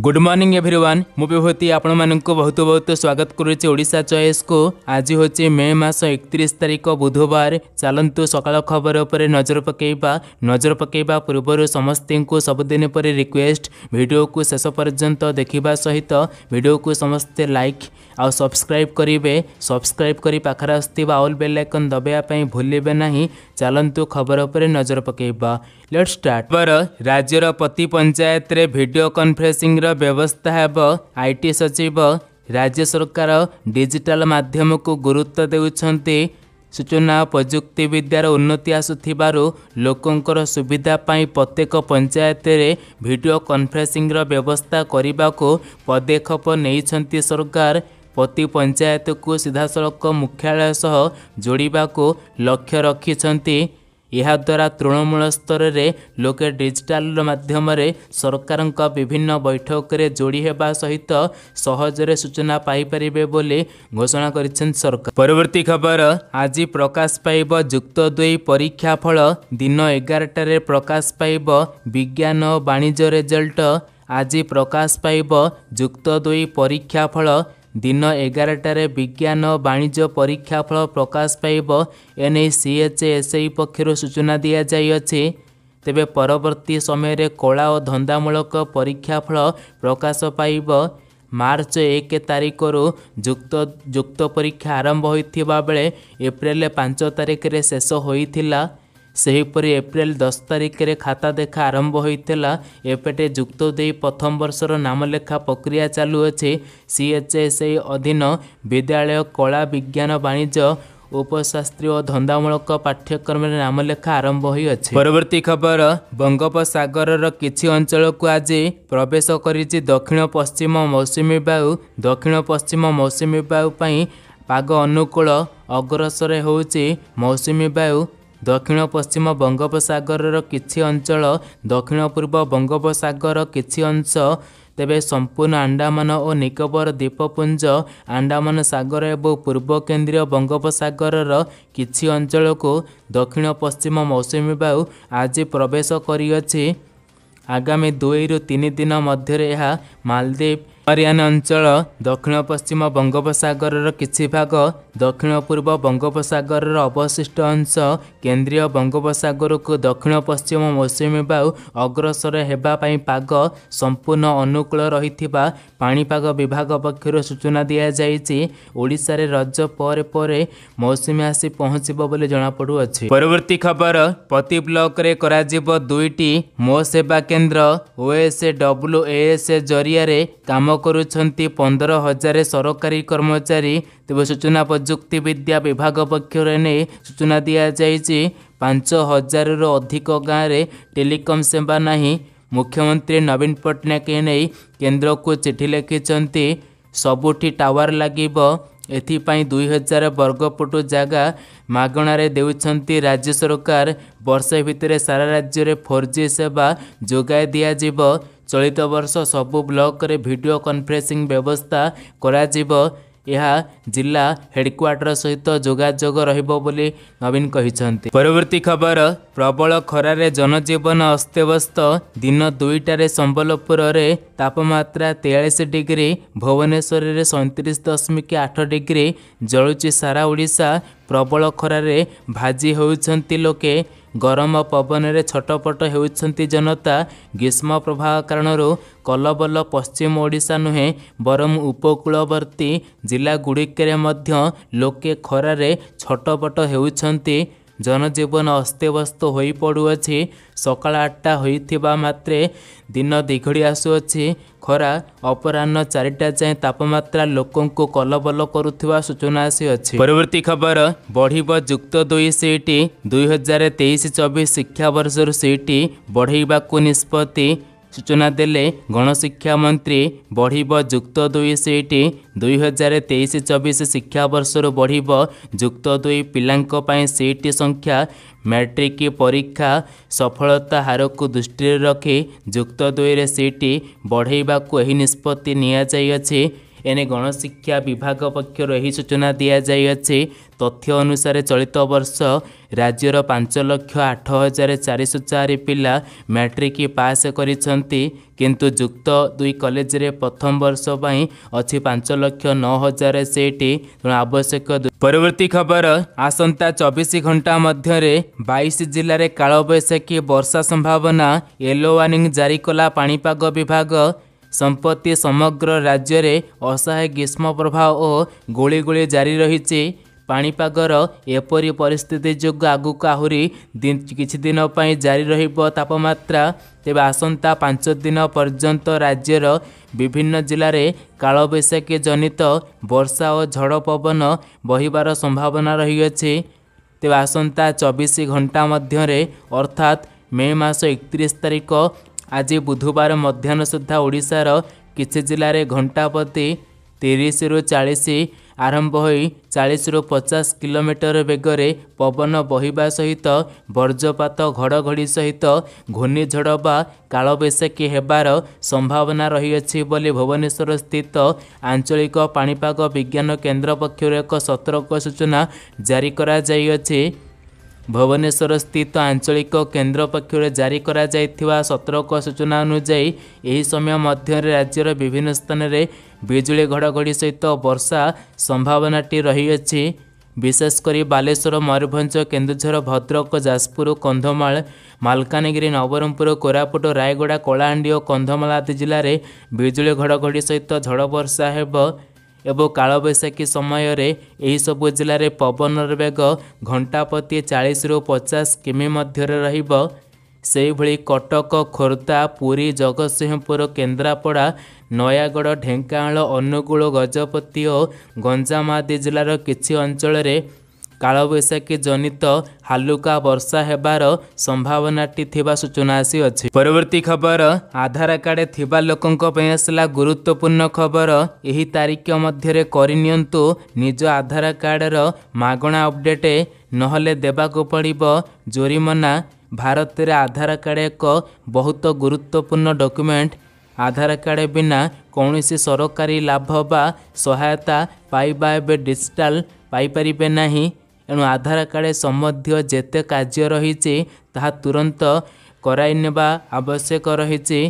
good morning everyone ମୁଁ ବିଭୂତି ଆପଣମାନଙ୍କୁ ବହୁତ ବହୁତ ସ୍ୱାଗତ କରୁଛି ଓଡ଼ିଶା ଚଏସ୍କୁ ଆଜି ହେଉଛି ମେ ମାସ ଏକତିରିଶ ତାରିଖ ବୁଧବାର ଚାଲନ୍ତୁ ସକାଳ ଖବର ଉପରେ ନଜର ପକାଇବା ନଜର ପକାଇବା ପୂର୍ବରୁ ସମସ୍ତଙ୍କୁ ସବୁଦିନ ପରି ରିକ୍ୱେଷ୍ଟ ଭିଡ଼ିଓକୁ ଶେଷ ପର୍ଯ୍ୟନ୍ତ ଦେଖିବା ସହିତ ଭିଡ଼ିଓକୁ ସମସ୍ତେ ଲାଇକ୍ आउ सब्सक्राइब करेंगे सब्सक्राइब गरि पाखर आसुति अल बेलाइक दबा भुल चलतु खबर पर नजर पकेबा लेट्स स्टार्ट पर राज्य र प्रति रे भिडियो कॉन्फ्रेंसिंग र व्यवस्था हे आई टी सचिव राज्य सरकार डिजिटल माध्यम को गुरुत्व देउछन्ते सूचना विद्यार उन्नति लोकंकर सुविधा सुविधाप प्रत्येक रे भिडियो कॉन्फ्रेंसिंग र व्यवस्था सरकार ପ୍ରତି ପଞ୍ଚାୟତକୁ ସିଧାସଳଖ ମୁଖ୍ୟାଳୟ ସହ ଯୋଡ଼ିବାକୁ ଲକ୍ଷ୍ୟ ରଖିଛନ୍ତି ଏହାଦ୍ୱାରା ତୃଣମୂଳ ସ୍ତରରେ ଲୋକେ ଡିଜିଟାଲ ମାଧ୍ୟମରେ ସରକାରଙ୍କ ବିଭିନ୍ନ ବୈଠକରେ ଯୋଡ଼ି ହେବା ସହିତ ସହଜରେ ସୂଚନା ପାଇପାରିବେ ବୋଲି ଘୋଷଣା କରିଛନ୍ତି ସରକାର ପରବର୍ତ୍ତୀ ଖବର ଆଜି ପ୍ରକାଶ ପାଇବ ଯୁକ୍ତ ଦୁଇ ପରୀକ୍ଷା ଫଳ ଦିନ ଏଗାରଟାରେ ପ୍ରକାଶ ପାଇବ ବିଜ୍ଞାନ ଓ ବାଣିଜ୍ୟ ରେଜଲ୍ଟ ଆଜି ପ୍ରକାଶ ପାଇବ ଯୁକ୍ତ ଦୁଇ ପରୀକ୍ଷା ଫଳ ଦିନ ଏଗାରଟାରେ ବିଜ୍ଞାନ ବାଣିଜ୍ୟ ପରୀକ୍ଷା ଫଳ ପ୍ରକାଶ ପାଇବ ଏ ନେଇ ସି ଏଚ୍ ଏସ୍ ସିଏଚ୍ଏସ୍ଆଇ ପକ୍ଷରୁ ସୂଚନା ଦିଆଯାଇଅଛି ତେବେ ପରବର୍ତ୍ତୀ ସମୟରେ କଳା ଓ ଧନ୍ଦାମୂଳକ ପରୀକ୍ଷା ଫଳ ପ୍ରକାଶ ପାଇବ ମାର୍ଚ୍ଚ ଏକ ତାରିଖରୁ ଯୁକ୍ତ ଯୁକ୍ତ ପରୀକ୍ଷା ଆରମ୍ଭ ହୋଇଥିବା ବେଳେ ଏପ୍ରିଲ ପାଞ୍ଚ ତାରିଖରେ ଶେଷ ହୋଇଥିଲା ସେହିପରି ଏପ୍ରିଲ ଦଶ ତାରିଖରେ ଖାତା ଦେଖା ଆରମ୍ଭ ହୋଇଥିଲା ଏପଟେ ଯୁକ୍ତ ଦେଇ ପ୍ରଥମ ବର୍ଷର ନାମଲେଖା ପ୍ରକ୍ରିୟା ଚାଲୁଅଛି ସି ସିଏଚ୍ଏସ୍ଆଇ ଅଧୀନ ବିଦ୍ୟାଳୟ କଳା ବିଜ୍ଞାନ ବାଣିଜ୍ୟ ଉପଶାସ୍ତ୍ରୀୟ ଓ ଧନ୍ଦାମୂଳକ ପାଠ୍ୟକ୍ରମରେ ନାମଲେଖା ଆରମ୍ଭ ହୋଇଅଛି ପରବର୍ତ୍ତୀ ଖବର ବଙ୍ଗୋପସାଗରର କିଛି ଅଞ୍ଚଳକୁ ଆଜି ପ୍ରବେଶ କରିଛି ଦକ୍ଷିଣ ପଶ୍ଚିମ ମୌସୁମୀ ବାୟୁ ଦକ୍ଷିଣ ପଶ୍ଚିମ ମୌସୁମୀ ବାୟୁ ପାଇଁ ପାଗ ଅନୁକୂଳ ଅଗ୍ରସର ହେଉଛି ମୌସୁମୀ ବାୟୁ ଦକ୍ଷିଣ ପଶ୍ଚିମ ବଙ୍ଗୋପସାଗରର କିଛି ଅଞ୍ଚଳ ଦକ୍ଷିଣ ପୂର୍ବ ବଙ୍ଗୋପସାଗରର କିଛି ଅଂଶ ତେବେ ସମ୍ପୂର୍ଣ୍ଣ ଆଣ୍ଡାମାନ ଓ ନିକୋବର ଦ୍ୱୀପପୁଞ୍ଜ ଆଣ୍ଡାମାନ ସାଗର ଏବଂ ପୂର୍ବ କେନ୍ଦ୍ରୀୟ ବଙ୍ଗୋପସାଗରର କିଛି ଅଞ୍ଚଳକୁ ଦକ୍ଷିଣ ପଶ୍ଚିମ ମୌସୁମୀ ବାୟୁ ଆଜି ପ୍ରବେଶ କରିଅଛି ଆଗାମୀ ଦୁଇରୁ ତିନି ଦିନ ମଧ୍ୟରେ ଏହା ମାଲଦ୍ୱୀପ ହରିୟାଣା ଅଞ୍ଚଳ ଦକ୍ଷିଣ ପଶ୍ଚିମ ବଙ୍ଗୋପସାଗରର କିଛି ଭାଗ ଦକ୍ଷିଣ ପୂର୍ବ ବଙ୍ଗୋପସାଗରର ଅବଶିଷ୍ଟ ଅଂଶ କେନ୍ଦ୍ରୀୟ ବଙ୍ଗୋପସାଗରକୁ ଦକ୍ଷିଣ ପଶ୍ଚିମ ମୌସୁମୀ ବାୟୁ ଅଗ୍ରସର ହେବା ପାଇଁ ପାଗ ସମ୍ପୂର୍ଣ୍ଣ ଅନୁକୂଳ ରହିଥିବା ପାଣିପାଗ ବିଭାଗ ପକ୍ଷରୁ ସୂଚନା ଦିଆଯାଇଛି ଓଡ଼ିଶାରେ ରଜ ପରେ ପରେ ମୌସୁମୀ ଆସି ପହଞ୍ଚିବ ବୋଲି ଜଣାପଡ଼ୁଅଛି ପରବର୍ତ୍ତୀ ଖବର ପ୍ରତି ବ୍ଲକରେ କରାଯିବ ଦୁଇଟି ମୋ ସେବା କେନ୍ଦ୍ର ଓଏସ୍ ଡବ୍ଲୁ ଏଏସ୍ ଜରିଆରେ କାମ କରୁଛନ୍ତି ପନ୍ଦର ହଜାର ସରକାରୀ କର୍ମଚାରୀ ତେବେ ସୂଚନା ପ୍ରଯୁକ୍ତି ବିଦ୍ୟା ବିଭାଗ ପକ୍ଷରୁ ନେଇ ସୂଚନା ଦିଆଯାଇଛି ପାଞ୍ଚ ହଜାରରୁ ଅଧିକ ଗାଁରେ ଟେଲିକମ୍ ସେବା ନାହିଁ ମୁଖ୍ୟମନ୍ତ୍ରୀ ନବୀନ ପଟ୍ଟନାୟକ ନେଇ କେନ୍ଦ୍ରକୁ ଚିଠି ଲେଖିଛନ୍ତି ସବୁଠି ଟାୱାର ଲାଗିବ ଏଥିପାଇଁ ଦୁଇ ହଜାର ବର୍ଗଫୁଟ ଜାଗା ମାଗଣାରେ ଦେଉଛନ୍ତି ରାଜ୍ୟ ସରକାର ବର୍ଷେ ଭିତରେ ସାରା ରାଜ୍ୟରେ ଫୋର୍ ଜି ସେବା ଯୋଗାଇ ଦିଆଯିବ ଚଳିତ ବର୍ଷ ସବୁ ବ୍ଲକରେ ଭିଡ଼ିଓ କନଫରେନ୍ସିଂ ବ୍ୟବସ୍ଥା କରାଯିବ ଏହା ଜିଲ୍ଲା ହେଡ୍କ୍ୱାର୍ଟର ସହିତ ଯୋଗାଯୋଗ ରହିବ ବୋଲି ନବୀନ କହିଛନ୍ତି ପରବର୍ତ୍ତୀ ଖବର ପ୍ରବଳ ଖରାରେ ଜନଜୀବନ ଅସ୍ତବ୍ୟସ୍ତ ଦିନ ଦୁଇଟାରେ ସମ୍ବଲପୁରରେ ତାପମାତ୍ରା ତେୟାଳିଶ ଡିଗ୍ରୀ ଭୁବନେଶ୍ୱରରେ ସଇଁତିରିଶ ଦଶମିକ ଆଠ ଡିଗ୍ରୀ ଜଳୁଛି ସାରା ଓଡ଼ିଶା ପ୍ରବଳ ଖରାରେ ଭାଜି ହେଉଛନ୍ତି ଲୋକେ ଗରମ ପବନରେ ଛଟପଟ ହେଉଛନ୍ତି ଜନତା ଗ୍ରୀଷ୍ମ ପ୍ରବାହ କାରଣରୁ କଲବଲ ପଶ୍ଚିମ ଓଡ଼ିଶା ନୁହେଁ ବରଂ ଉପକୂଳବର୍ତ୍ତୀ ଜିଲ୍ଲାଗୁଡ଼ିକରେ ମଧ୍ୟ ଲୋକେ ଖରାରେ ଛଟପଟ ହେଉଛନ୍ତି ଜନଜୀବନ ଅସ୍ତବ୍ୟସ୍ତ ହୋଇପଡ଼ୁଅଛି ସକାଳ ଆଠଟା ହୋଇଥିବା ମାତ୍ରେ ଦିନ ଦୀଘଳି ଆସୁଅଛି ଖରା ଅପରାହ୍ନ ଚାରିଟା ଯାଏଁ ତାପମାତ୍ରା ଲୋକଙ୍କୁ କଲବଲ କରୁଥିବା ସୂଚନା ଆସିଅଛି ପରବର୍ତ୍ତୀ ଖବର ବଢ଼ିବ ଯୁକ୍ତ ଦୁଇ ସିଟ୍ ଦୁଇ ହଜାର ତେଇଶ ଚବିଶ ଶିକ୍ଷାବର୍ଷରୁ ସିଟ୍ ବଢ଼େଇବାକୁ ନିଷ୍ପତ୍ତି ସୂଚନା ଦେଲେ ଗଣଶିକ୍ଷା ମନ୍ତ୍ରୀ ବଢ଼ିବ ଯୁକ୍ତ ଦୁଇ ସିଟ୍ ଦୁଇହଜାର ତେଇଶ ଚବିଶ ଶିକ୍ଷାବର୍ଷରୁ ବଢ଼ିବ ଯୁକ୍ତ ଦୁଇ ପିଲାଙ୍କ ପାଇଁ ସିଟ୍ ସଂଖ୍ୟା ମ୍ୟାଟ୍ରିକ୍ ପରୀକ୍ଷା ସଫଳତା ହାରକୁ ଦୃଷ୍ଟିରେ ରଖି ଯୁକ୍ତ ଦୁଇରେ ସିଟ୍ ବଢ଼େଇବାକୁ ଏହି ନିଷ୍ପତ୍ତି ନିଆଯାଇଅଛି ଏଣେ ଗଣଶିକ୍ଷା ବିଭାଗ ପକ୍ଷରୁ ଏହି ସୂଚନା ଦିଆଯାଇଅଛି ତଥ୍ୟ ଅନୁସାରେ ଚଳିତ ବର୍ଷ ରାଜ୍ୟର ପାଞ୍ଚ ଲକ୍ଷ ଆଠ ହଜାର ଚାରିଶହ ଚାରି ପିଲା ମ୍ୟାଟ୍ରିକ ପାସ୍ କରିଛନ୍ତି କିନ୍ତୁ ଯୁକ୍ତ ଦୁଇ କଲେଜରେ ପ୍ରଥମ ବର୍ଷ ପାଇଁ ଅଛି ପାଞ୍ଚ ଲକ୍ଷ ନଅ ହଜାର ସେଇଟି ତେଣୁ ଆବଶ୍ୟକ ପରବର୍ତ୍ତୀ ଖବର ଆସନ୍ତା ଚବିଶ ଘଣ୍ଟା ମଧ୍ୟରେ ବାଇଶ ଜିଲ୍ଲାରେ କାଳବୈଶାଖୀ ବର୍ଷା ସମ୍ଭାବନା ୟେଲୋ ୱାର୍ଣ୍ଣିଂ ଜାରି କଲା ପାଣିପାଗ ବିଭାଗ ସମ୍ପତ୍ତି ସମଗ୍ର ରାଜ୍ୟରେ ଅସହାୟ ଗ୍ରୀଷ୍ମ ପ୍ରବାହ ଓ ଗୁଳିଗୁଳି ଜାରି ରହିଛି ପାଣିପାଗର ଏପରି ପରିସ୍ଥିତି ଯୋଗୁଁ ଆଗକୁ ଆହୁରି କିଛି ଦିନ ପାଇଁ ଜାରି ରହିବ ତାପମାତ୍ରା ତେବେ ଆସନ୍ତା ପାଞ୍ଚ ଦିନ ପର୍ଯ୍ୟନ୍ତ ରାଜ୍ୟର ବିଭିନ୍ନ ଜିଲ୍ଲାରେ କାଳବୈଶାଖୀ ଜନିତ ବର୍ଷା ଓ ଝଡ଼ ପବନ ବହିବାର ସମ୍ଭାବନା ରହିଅଛି ତେବେ ଆସନ୍ତା ଚବିଶ ଘଣ୍ଟା ମଧ୍ୟରେ ଅର୍ଥାତ୍ ମେ ମାସ ଏକତିରିଶ ତାରିଖ ଆଜି ବୁଧବାର ମଧ୍ୟାହ୍ନ ସୁଦ୍ଧା ଓଡ଼ିଶାର କିଛି ଜିଲ୍ଲାରେ ଘଣ୍ଟା ପ୍ରତି ତିରିଶରୁ ଚାଳିଶ ଆରମ୍ଭ ହୋଇ ଚାଳିଶରୁ ପଚାଶ କିଲୋମିଟର ବେଗରେ ପବନ ବହିବା ସହିତ ବର୍ଜ୍ୟପାତ ଘଡ଼ଘଡ଼ି ସହିତ ଘୂର୍ଣ୍ଣିଝଡ଼ ବା କାଳବୈଶାଖୀ ହେବାର ସମ୍ଭାବନା ରହିଅଛି ବୋଲି ଭୁବନେଶ୍ୱର ସ୍ଥିତ ଆଞ୍ଚଳିକ ପାଣିପାଗ ବିଜ୍ଞାନ କେନ୍ଦ୍ର ପକ୍ଷରୁ ଏକ ସତର୍କ ସୂଚନା ଜାରି କରାଯାଇଅଛି ଭୁବନେଶ୍ୱର ସ୍ଥିତ ଆଞ୍ଚଳିକ କେନ୍ଦ୍ର ପକ୍ଷରୁ ଜାରି କରାଯାଇଥିବା ସତର୍କ ସୂଚନା ଅନୁଯାୟୀ ଏହି ସମୟ ମଧ୍ୟରେ ରାଜ୍ୟର ବିଭିନ୍ନ ସ୍ଥାନରେ ବିଜୁଳି ଘଡ଼ଘଡ଼ି ସହିତ ବର୍ଷା ସମ୍ଭାବନାଟି ରହିଅଛି ବିଶେଷ କରି ବାଲେଶ୍ୱର ମୟୂରଭଞ୍ଜ କେନ୍ଦୁଝର ଭଦ୍ରକ ଯାଜପୁର କନ୍ଧମାଳ ମାଲକାନଗିରି ନବରଙ୍ଗପୁର କୋରାପୁଟ ରାୟଗଡ଼ା କଳାହାଣ୍ଡି ଓ କନ୍ଧମାଳ ଆଦି ଜିଲ୍ଲାରେ ବିଜୁଳି ଘଡ଼ଘଡ଼ି ସହିତ ଝଡ଼ ବର୍ଷା ହେବ ଏବଂ କାଳବୈଶାଖୀ ସମୟରେ ଏହିସବୁ ଜିଲ୍ଲାରେ ପବନର ବେଗ ଘଣ୍ଟା ପ୍ରତି ଚାଳିଶରୁ ପଚାଶ କିମି ମଧ୍ୟରେ ରହିବ ସେହିଭଳି କଟକ ଖୋର୍ଦ୍ଧା ପୁରୀ ଜଗତସିଂହପୁର କେନ୍ଦ୍ରାପଡ଼ା ନୟାଗଡ଼ ଢେଙ୍କାନାଳ ଅନୁଗୁଳ ଗଜପତି ଓ ଗଞ୍ଜାମ ଆଦି ଜିଲ୍ଲାର କିଛି ଅଞ୍ଚଳରେ କାଳବୈଶାଖୀ ଜନିତ ହାଲୁକା ବର୍ଷା ହେବାର ସମ୍ଭାବନାଟି ଥିବା ସୂଚନା ଆସିଅଛି ପରବର୍ତ୍ତୀ ଖବର ଆଧାର କାର୍ଡ଼ ଥିବା ଲୋକଙ୍କ ପାଇଁ ଆସିଲା ଗୁରୁତ୍ୱପୂର୍ଣ୍ଣ ଖବର ଏହି ତାରିଖ ମଧ୍ୟରେ କରିନିଅନ୍ତୁ ନିଜ ଆଧାର କାର୍ଡ଼ର ମାଗଣା ଅପଡ଼େଟ୍ ନହେଲେ ଦେବାକୁ ପଡ଼ିବ ଜୋରିମନା ଭାରତରେ ଆଧାର କାର୍ଡ଼ ଏକ ବହୁତ ଗୁରୁତ୍ୱପୂର୍ଣ୍ଣ ଡକ୍ୟୁମେଣ୍ଟ ଆଧାର କାର୍ଡ଼ ବିନା କୌଣସି ସରକାରୀ ଲାଭ ବା ସହାୟତା ପାଇବା ଏବେ ଡିଜିଟାଲ ପାଇପାରିବେ ନାହିଁ ଏଣୁ ଆଧାର କାର୍ଡ଼ ସମ୍ବନ୍ଧୀୟ ଯେତେ କାର୍ଯ୍ୟ ରହିଛି ତାହା ତୁରନ୍ତ କରାଇ ନେବା ଆବଶ୍ୟକ ରହିଛି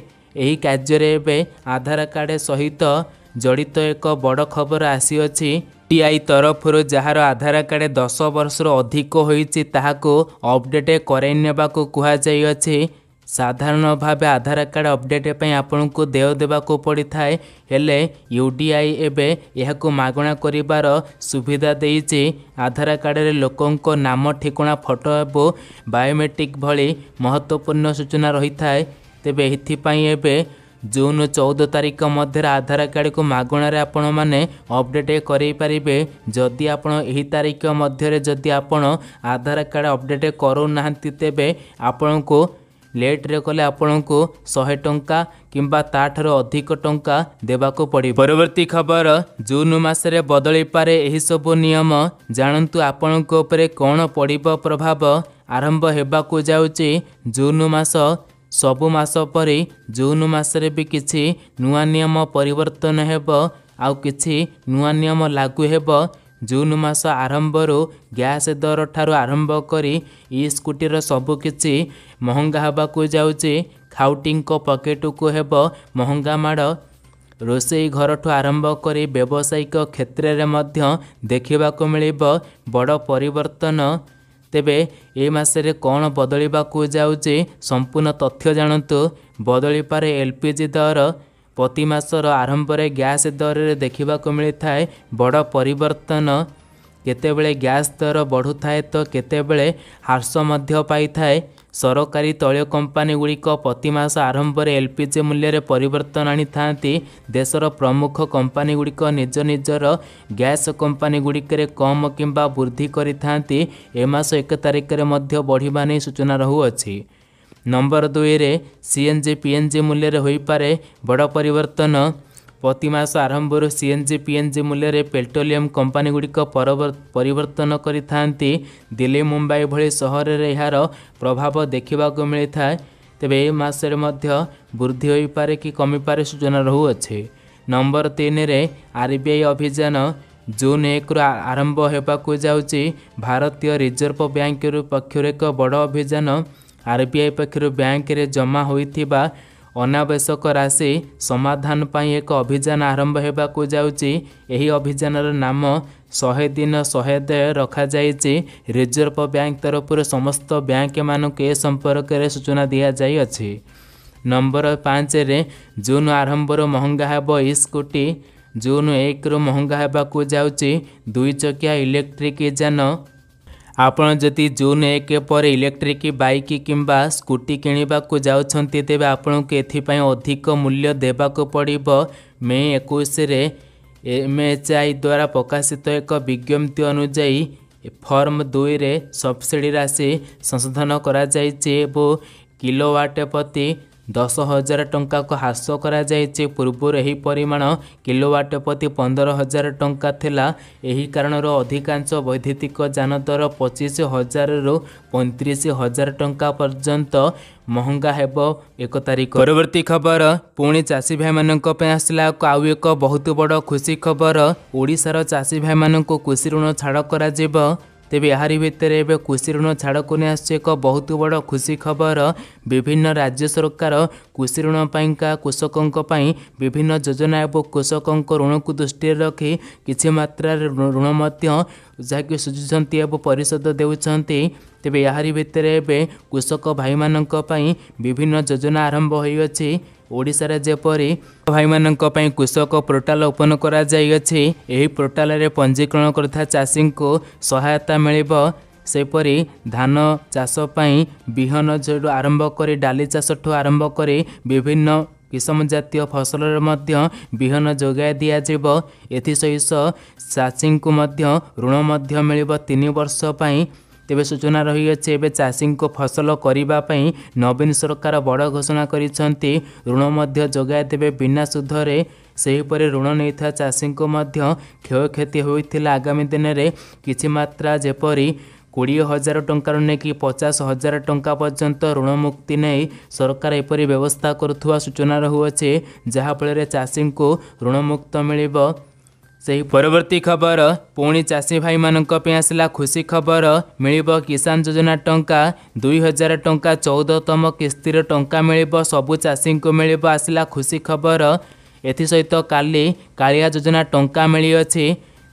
ଏହି କାର୍ଯ୍ୟରେ ଏବେ ଆଧାର କାର୍ଡ଼ ସହିତ ଜଡ଼ିତ ଏକ ବଡ଼ ଖବର ଆସିଅଛି ଟି ଆଇ ତରଫରୁ ଯାହାର ଆଧାର କାର୍ଡ଼ ଦଶ ବର୍ଷରୁ ଅଧିକ ହୋଇଛି ତାହାକୁ ଅପଡ଼େଟ୍ କରାଇ ନେବାକୁ କୁହାଯାଇଅଛି ସାଧାରଣ ଭାବେ ଆଧାର କାର୍ଡ଼ ଅପଡ଼େଟ୍ ପାଇଁ ଆପଣଙ୍କୁ ଦେୟ ଦେବାକୁ ପଡ଼ିଥାଏ ହେଲେ ୟୁ ଡ଼ି ଆଇ ଏବେ ଏହାକୁ ମାଗଣା କରିବାର ସୁବିଧା ଦେଇଛି ଆଧାର କାର୍ଡ଼ରେ ଲୋକଙ୍କ ନାମ ଠିକଣା ଫଟୋ ଏବଂ ବାୟୋମେଟ୍ରିକ୍ ଭଳି ମହତ୍ତ୍ୱପୂର୍ଣ୍ଣ ସୂଚନା ରହିଥାଏ ତେବେ ଏଥିପାଇଁ ଏବେ ଜୁନ୍ ଚଉଦ ତାରିଖ ମଧ୍ୟରେ ଆଧାର କାର୍ଡ଼କୁ ମାଗଣାରେ ଆପଣମାନେ ଅପଡ଼େଟ୍ କରାଇପାରିବେ ଯଦି ଆପଣ ଏହି ତାରିଖ ମଧ୍ୟରେ ଯଦି ଆପଣ ଆଧାର କାର୍ଡ଼ ଅପଡ଼େଟ୍ କରୁନାହାନ୍ତି ତେବେ ଆପଣଙ୍କୁ ଲେଟ୍ରେ କଲେ ଆପଣଙ୍କୁ ଶହେ ଟଙ୍କା କିମ୍ବା ତାଠାରୁ ଅଧିକ ଟଙ୍କା ଦେବାକୁ ପଡ଼ିବ ପରବର୍ତ୍ତୀ ଖବର ଜୁନ ମାସରେ ବଦଳିପାରେ ଏହିସବୁ ନିୟମ ଜାଣନ୍ତୁ ଆପଣଙ୍କ ଉପରେ କ'ଣ ପଡ଼ିବ ପ୍ରଭାବ ଆରମ୍ଭ ହେବାକୁ ଯାଉଛି ଜୁନ ମାସ ସବୁ ମାସ ପରି ଜୁନ୍ ମାସରେ ବି କିଛି ନୂଆ ନିୟମ ପରିବର୍ତ୍ତନ ହେବ ଆଉ କିଛି ନୂଆ ନିୟମ ଲାଗୁ ହେବ ଜୁନ୍ ମାସ ଆରମ୍ଭରୁ ଗ୍ୟାସ୍ ଦର ଠାରୁ ଆରମ୍ଭ କରି ଇ ସ୍କୁଟିର ସବୁକିଛି ମହଙ୍ଗା ହେବାକୁ ଯାଉଛି ଖାଉଟିଙ୍କ ପକେଟକୁ ହେବ ମହଙ୍ଗା ମାଡ଼ ରୋଷେଇ ଘରଠୁ ଆରମ୍ଭ କରି ବ୍ୟବସାୟିକ କ୍ଷେତ୍ରରେ ମଧ୍ୟ ଦେଖିବାକୁ ମିଳିବ ବଡ଼ ପରିବର୍ତ୍ତନ ତେବେ ଏ ମାସରେ କ'ଣ ବଦଳିବାକୁ ଯାଉଛି ସମ୍ପୂର୍ଣ୍ଣ ତଥ୍ୟ ଜାଣନ୍ତୁ ବଦଳିପାରେ ଏଲ୍ ପି ଜି ଦର ପ୍ରତି ମାସର ଆରମ୍ଭରେ ଗ୍ୟାସ୍ ଦରରେ ଦେଖିବାକୁ ମିଳିଥାଏ ବଡ଼ ପରିବର୍ତ୍ତନ କେତେବେଳେ ଗ୍ୟାସ୍ ଦର ବଢ଼ୁଥାଏ ତ କେତେବେଳେ ହ୍ରାସ ମଧ୍ୟ ପାଇଥାଏ ସରକାରୀ ତୈଳ କମ୍ପାନୀ ଗୁଡ଼ିକ ପ୍ରତି ମାସ ଆରମ୍ଭରେ ଏଲ୍ ପି ଜି ମୂଲ୍ୟରେ ପରିବର୍ତ୍ତନ ଆଣିଥାନ୍ତି ଦେଶର ପ୍ରମୁଖ କମ୍ପାନୀ ଗୁଡ଼ିକ ନିଜ ନିଜର ଗ୍ୟାସ୍ କମ୍ପାନୀ ଗୁଡ଼ିକରେ କମ୍ କିମ୍ବା ବୃଦ୍ଧି କରିଥାନ୍ତି ଏ ମାସ ଏକ ତାରିଖରେ ମଧ୍ୟ ବଢ଼ିବା ନେଇ ସୂଚନା ରହୁଅଛି ନମ୍ବର ଦୁଇରେ ଜି ପି ଏନ୍ ଜି ମୂଲ୍ୟରେ ହୋଇପାରେ ବଡ଼ ପରିବର୍ତ୍ତନ ପ୍ରତି ମାସ ଆରମ୍ଭରୁ ଜି ପି ଏନ୍ ଜି ମୂଲ୍ୟରେ ପେଟ୍ରୋଲିୟମ୍ କମ୍ପାନୀଗୁଡ଼ିକ ପରିବର୍ତ୍ତନ କରିଥାନ୍ତି ଦିଲ୍ଲୀ ମୁମ୍ବାଇ ଭଳି ସହରରେ ଏହାର ପ୍ରଭାବ ଦେଖିବାକୁ ମିଳିଥାଏ ତେବେ ଏ ମାସରେ ମଧ୍ୟ ବୃଦ୍ଧି ହୋଇପାରେ କି କମିପାରେ ସୂଚନା ରହୁଅଛି ନମ୍ବର ତିନିରେ ଆର୍ ବି ଆଇ ଅଭିଯାନ ଜୁନ୍ ଏକରୁ ଆରମ୍ଭ ହେବାକୁ ଯାଉଛି ଭାରତୀୟ ରିଜର୍ଭ ବ୍ୟାଙ୍କ ପକ୍ଷରୁ ଏକ ବଡ଼ ଅଭିଯାନ ଆରବିଆଇ ପକ୍ଷରୁ ବ୍ୟାଙ୍କରେ ଜମା ହୋଇଥିବା ଅନାବଶ୍ୟକ ରାଶି ସମାଧାନ ପାଇଁ ଏକ ଅଭିଯାନ ଆରମ୍ଭ ହେବାକୁ ଯାଉଛି ଏହି ଅଭିଯାନର ନାମ ଶହେ ଦିନ ଶହେ ଦେୟ ରଖାଯାଇଛି ରିଜର୍ଭ ବ୍ୟାଙ୍କ ତରଫରୁ ସମସ୍ତ ବ୍ୟାଙ୍କମାନଙ୍କୁ ଏ ସମ୍ପର୍କରେ ସୂଚନା ଦିଆଯାଇଅଛି ନମ୍ବର ପାଞ୍ଚରେ ଜୁନ୍ ଆରମ୍ଭରୁ ମହଙ୍ଗା ହେବ ଇ ସ୍କୁଟି ଜୁନ୍ ଏକରୁ ମହଙ୍ଗା ହେବାକୁ ଯାଉଛି ଦୁଇଚକିଆ ଇଲେକ୍ଟ୍ରିକ୍ ଯାନ ଆପଣ ଯଦି ଜୁନ୍ ଏକ ପରେ ଇଲେକ୍ଟ୍ରିକ୍ ବାଇକ୍ କିମ୍ବା ସ୍କୁଟି କିଣିବାକୁ ଯାଉଛନ୍ତି ତେବେ ଆପଣଙ୍କୁ ଏଥିପାଇଁ ଅଧିକ ମୂଲ୍ୟ ଦେବାକୁ ପଡ଼ିବ ମେ ଏକୋଇଶରେ ଏମ୍ଏଚ୍ଆଇ ଦ୍ୱାରା ପ୍ରକାଶିତ ଏକ ବିଜ୍ଞପ୍ତି ଅନୁଯାୟୀ ଫର୍ମ ଦୁଇରେ ସବସିଡ଼ି ରାଶି ସଂଶୋଧନ କରାଯାଇଛି ଏବଂ କିଲୋୱାଟ ପ୍ରତି ଦଶ ହଜାର ଟଙ୍କାକୁ ହ୍ରାସ କରାଯାଇଛି ପୂର୍ବରୁ ଏହି ପରିମାଣ କିଲୋୱାଟ ପ୍ରତି ପନ୍ଦର ହଜାର ଟଙ୍କା ଥିଲା ଏହି କାରଣରୁ ଅଧିକାଂଶ ବୈଦ୍ୟୁତିକ ଯାନ ଦର ପଚିଶ ହଜାରରୁ ପଇଁତିରିଶ ହଜାର ଟଙ୍କା ପର୍ଯ୍ୟନ୍ତ ମହଙ୍ଗା ହେବ ଏକ ତାରିଖ ପରବର୍ତ୍ତୀ ଖବର ପୁଣି ଚାଷୀ ଭାଇମାନଙ୍କ ପାଇଁ ଆସିଲା ଆଉ ଏକ ବହୁତ ବଡ଼ ଖୁସି ଖବର ଓଡ଼ିଶାର ଚାଷୀ ଭାଇମାନଙ୍କୁ କୃଷି ଋଣ ଛାଡ଼ କରାଯିବ ତେବେ ଏହାରି ଭିତରେ ଏବେ କୃଷି ଋଣ ଛାଡ଼କୁ ନେଇ ଆସୁଛି ଏକ ବହୁତ ବଡ଼ ଖୁସି ଖବର ବିଭିନ୍ନ ରାଜ୍ୟ ସରକାର କୃଷି ଋଣ ପାଇଁକା କୃଷକଙ୍କ ପାଇଁ ବିଭିନ୍ନ ଯୋଜନା ଏବଂ କୃଷକଙ୍କ ଋଣକୁ ଦୃଷ୍ଟିରେ ରଖି କିଛି ମାତ୍ରାରେ ଋଣ ମଧ୍ୟ ଯାହାକି ସୁଝୁଛନ୍ତି ଏବଂ ପରିଶୋଧ ଦେଉଛନ୍ତି ତେବେ ଏହାରି ଭିତରେ ଏବେ କୃଷକ ଭାଇମାନଙ୍କ ପାଇଁ ବିଭିନ୍ନ ଯୋଜନା ଆରମ୍ଭ ହୋଇଅଛି ଓଡ଼ିଶାରେ ଯେପରି ଭାଇମାନଙ୍କ ପାଇଁ କୃଷକ ପୋର୍ଟାଲ ଓପନ କରାଯାଇଅଛି ଏହି ପୋର୍ଟାଲରେ ପଞ୍ଜୀକରଣ କରିଥିବା ଚାଷୀଙ୍କୁ ସହାୟତା ମିଳିବ ସେପରି ଧାନ ଚାଷ ପାଇଁ ବିହନ ଯେଉଁଠୁ ଆରମ୍ଭ କରି ଡାଲି ଚାଷଠୁ ଆରମ୍ଭ କରି ବିଭିନ୍ନ କିସମ ଜାତୀୟ ଫସଲରେ ମଧ୍ୟ ବିହନ ଯୋଗାଇ ଦିଆଯିବ ଏଥିସହିତ ଚାଷୀଙ୍କୁ ମଧ୍ୟ ଋଣ ମଧ୍ୟ ମିଳିବ ତିନି ବର୍ଷ ପାଇଁ ତେବେ ସୂଚନା ରହିଅଛି ଏବେ ଚାଷୀଙ୍କୁ ଫସଲ କରିବା ପାଇଁ ନବୀନ ସରକାର ବଡ଼ ଘୋଷଣା କରିଛନ୍ତି ଋଣ ମଧ୍ୟ ଯୋଗାଇ ଦେବେ ବିନା ସୁଧରେ ସେହିପରି ଋଣ ନେଇଥିବା ଚାଷୀଙ୍କୁ ମଧ୍ୟ କ୍ଷୟକ୍ଷତି ହୋଇଥିଲା ଆଗାମୀ ଦିନରେ କିଛି ମାତ୍ରା ଯେପରି କୋଡ଼ିଏ ହଜାର ଟଙ୍କାରୁ ନେଇକି ପଚାଶ ହଜାର ଟଙ୍କା ପର୍ଯ୍ୟନ୍ତ ଋଣ ମୁକ୍ତି ନେଇ ସରକାର ଏପରି ବ୍ୟବସ୍ଥା କରୁଥିବା ସୂଚନା ରହୁଅଛି ଯାହାଫଳରେ ଚାଷୀଙ୍କୁ ଋଣମୁକ୍ତ ମିଳିବ ସେହି ପରବର୍ତ୍ତୀ ଖବର ପୁଣି ଚାଷୀ ଭାଇମାନଙ୍କ ପାଇଁ ଆସିଲା ଖୁସି ଖବର ମିଳିବ କିଷାନ ଯୋଜନା ଟଙ୍କା ଦୁଇ ହଜାର ଟଙ୍କା ଚଉଦତମ କିସ୍ତିର ଟଙ୍କା ମିଳିବ ସବୁ ଚାଷୀଙ୍କୁ ମିଳିବ ଆସିଲା ଖୁସି ଖବର ଏଥିସହିତ କାଲି କାଳିଆ ଯୋଜନା ଟଙ୍କା ମିଳିଅଛି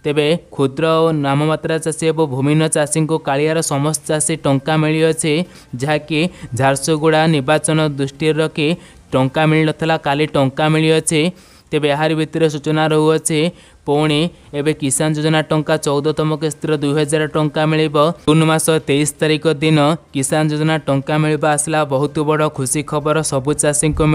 ତେବେ କ୍ଷୁଦ୍ର ଓ ନାମମାତ୍ରା ଚାଷୀ ଏବଂ ଭୂମିହୀନ ଚାଷୀଙ୍କୁ କାଳିଆର ସମସ୍ତ ଚାଷୀ ଟଙ୍କା ମିଳିଅଛି ଯାହାକି ଝାରସୁଗୁଡ଼ା ନିର୍ବାଚନ ଦୃଷ୍ଟିରେ ରଖି ଟଙ୍କା ମିଳିନଥିଲା କାଲି ଟଙ୍କା ମିଳିଅଛି ତେବେ ଏହାରି ଭିତରେ ସୂଚନା ରହୁଅଛି ପୁଣି ଏବେ କିଷାନ ଯୋଜନା ଟଙ୍କା ଚଉଦତମ କିସ୍ତିର ଦୁଇହଜାର ଟଙ୍କା ମିଳିବ ଜୁନ୍ ମାସ ତେଇଶ ତାରିଖ ଦିନ କିଷାନ ଯୋଜନା ଟଙ୍କା ମିଳିବା ଆସିଲା ବହୁତ ବଡ଼ ଖୁସି ଖବର ସବୁ ଚାଷୀଙ୍କୁ